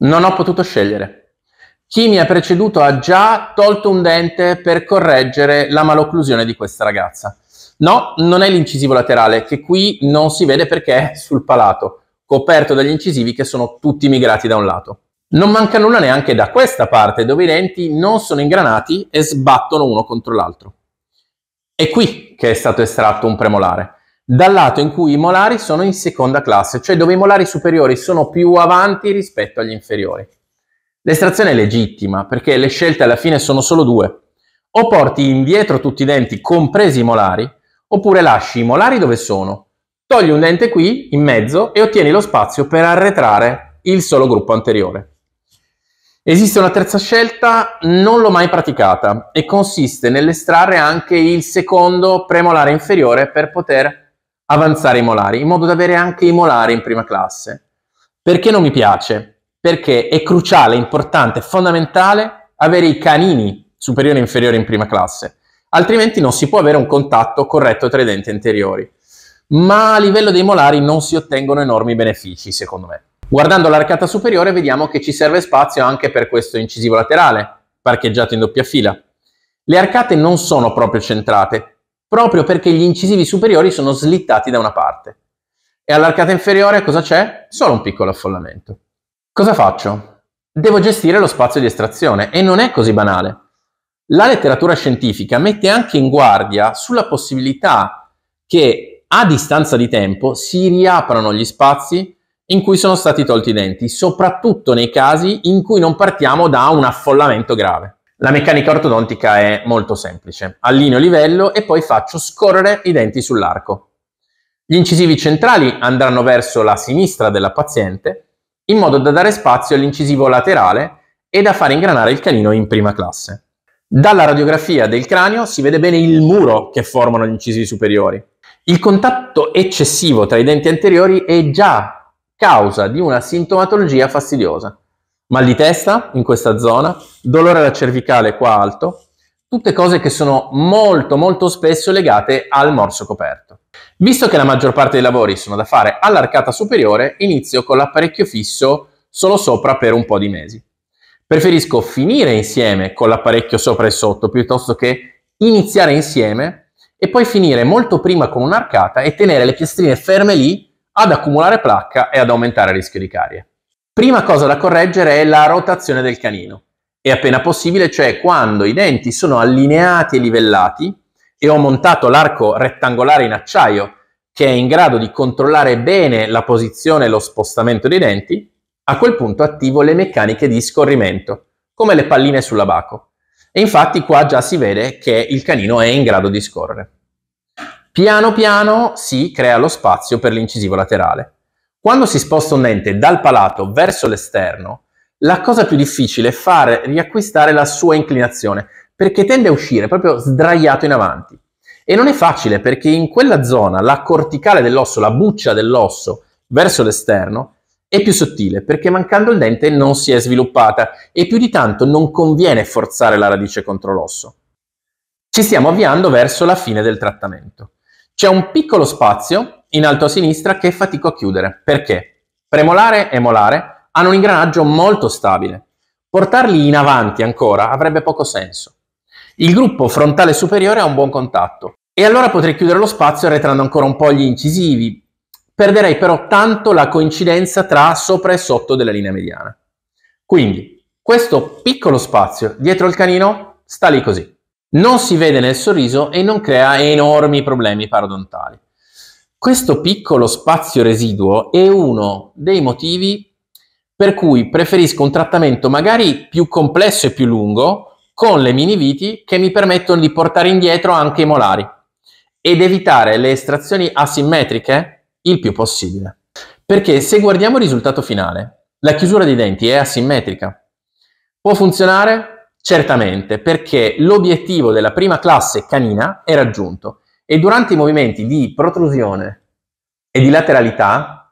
Non ho potuto scegliere. Chi mi ha preceduto ha già tolto un dente per correggere la malocclusione di questa ragazza. No, non è l'incisivo laterale, che qui non si vede perché è sul palato, coperto dagli incisivi che sono tutti migrati da un lato. Non manca nulla neanche da questa parte, dove i denti non sono ingranati e sbattono uno contro l'altro. È qui che è stato estratto un premolare dal lato in cui i molari sono in seconda classe, cioè dove i molari superiori sono più avanti rispetto agli inferiori. L'estrazione è legittima perché le scelte alla fine sono solo due. O porti indietro tutti i denti, compresi i molari, oppure lasci i molari dove sono, togli un dente qui, in mezzo, e ottieni lo spazio per arretrare il solo gruppo anteriore. Esiste una terza scelta, non l'ho mai praticata, e consiste nell'estrarre anche il secondo premolare inferiore per poter avanzare i molari, in modo da avere anche i molari in prima classe. Perché non mi piace? Perché è cruciale, importante, fondamentale avere i canini superiori e inferiori in prima classe, altrimenti non si può avere un contatto corretto tra i denti anteriori. Ma a livello dei molari non si ottengono enormi benefici, secondo me. Guardando l'arcata superiore vediamo che ci serve spazio anche per questo incisivo laterale, parcheggiato in doppia fila. Le arcate non sono proprio centrate, proprio perché gli incisivi superiori sono slittati da una parte. E all'arcata inferiore cosa c'è? Solo un piccolo affollamento. Cosa faccio? Devo gestire lo spazio di estrazione e non è così banale. La letteratura scientifica mette anche in guardia sulla possibilità che a distanza di tempo si riaprano gli spazi in cui sono stati tolti i denti, soprattutto nei casi in cui non partiamo da un affollamento grave. La meccanica ortodontica è molto semplice. Allineo livello e poi faccio scorrere i denti sull'arco. Gli incisivi centrali andranno verso la sinistra della paziente in modo da dare spazio all'incisivo laterale e da far ingranare il canino in prima classe. Dalla radiografia del cranio si vede bene il muro che formano gli incisivi superiori. Il contatto eccessivo tra i denti anteriori è già causa di una sintomatologia fastidiosa mal di testa in questa zona, dolore alla cervicale qua alto, tutte cose che sono molto molto spesso legate al morso coperto. Visto che la maggior parte dei lavori sono da fare all'arcata superiore, inizio con l'apparecchio fisso solo sopra per un po' di mesi. Preferisco finire insieme con l'apparecchio sopra e sotto piuttosto che iniziare insieme e poi finire molto prima con un'arcata e tenere le piastrine ferme lì ad accumulare placca e ad aumentare il rischio di carie. Prima cosa da correggere è la rotazione del canino. È appena possibile, cioè quando i denti sono allineati e livellati, e ho montato l'arco rettangolare in acciaio che è in grado di controllare bene la posizione e lo spostamento dei denti, a quel punto attivo le meccaniche di scorrimento, come le palline sull'abaco. E infatti qua già si vede che il canino è in grado di scorrere. Piano piano si crea lo spazio per l'incisivo laterale. Quando si sposta un dente dal palato verso l'esterno, la cosa più difficile è fare riacquistare la sua inclinazione, perché tende a uscire proprio sdraiato in avanti. E non è facile perché in quella zona la corticale dell'osso, la buccia dell'osso verso l'esterno, è più sottile perché mancando il dente non si è sviluppata e più di tanto non conviene forzare la radice contro l'osso. Ci stiamo avviando verso la fine del trattamento. C'è un piccolo spazio in alto a sinistra che fatico a chiudere. Perché? Premolare e molare hanno un ingranaggio molto stabile. Portarli in avanti ancora avrebbe poco senso. Il gruppo frontale superiore ha un buon contatto e allora potrei chiudere lo spazio arretrando ancora un po' gli incisivi. Perderei però tanto la coincidenza tra sopra e sotto della linea mediana. Quindi, questo piccolo spazio dietro il canino sta lì così. Non si vede nel sorriso e non crea enormi problemi parodontali. Questo piccolo spazio residuo è uno dei motivi per cui preferisco un trattamento magari più complesso e più lungo con le mini viti che mi permettono di portare indietro anche i molari ed evitare le estrazioni asimmetriche il più possibile. Perché se guardiamo il risultato finale, la chiusura dei denti è asimmetrica. Può funzionare? Certamente, perché l'obiettivo della prima classe canina è raggiunto e durante i movimenti di protrusione e di lateralità,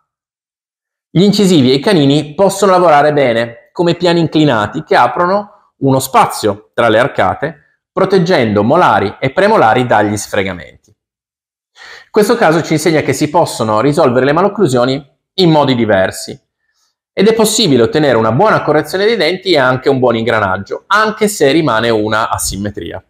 gli incisivi e i canini possono lavorare bene come piani inclinati che aprono uno spazio tra le arcate, proteggendo molari e premolari dagli sfregamenti. Questo caso ci insegna che si possono risolvere le malocclusioni in modi diversi ed è possibile ottenere una buona correzione dei denti e anche un buon ingranaggio, anche se rimane una asimmetria.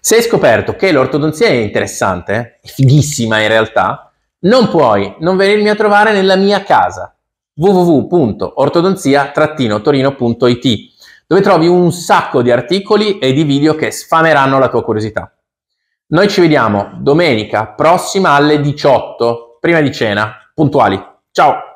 Se hai scoperto che l'ortodonzia è interessante, è fighissima in realtà, non puoi non venirmi a trovare nella mia casa www.ortodonzia-torino.it dove trovi un sacco di articoli e di video che sfameranno la tua curiosità. Noi ci vediamo domenica prossima alle 18, prima di cena, puntuali. Ciao!